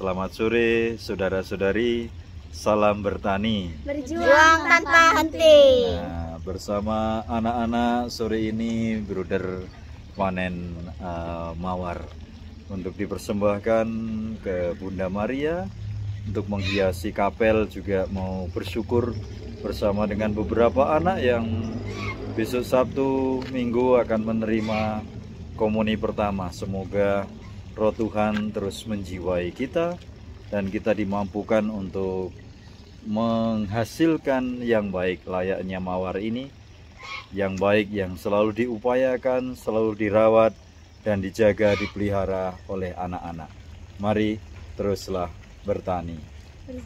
Selamat sore, saudara-saudari. Salam bertani. Berjuang tanpa henti. Nah, bersama anak-anak sore ini Brother panen uh, eh, mawar untuk dipersembahkan ke Bunda Maria untuk menghiasi kapel juga mau bersyukur bersama dengan beberapa anak yang besok Sabtu Minggu akan menerima komuni pertama. Semoga roh Tuhan terus menjiwai kita dan kita dimampukan untuk menghasilkan yang baik layaknya mawar ini yang baik yang selalu diupayakan, selalu dirawat dan dijaga dipelihara oleh anak-anak. Mari teruslah bertani.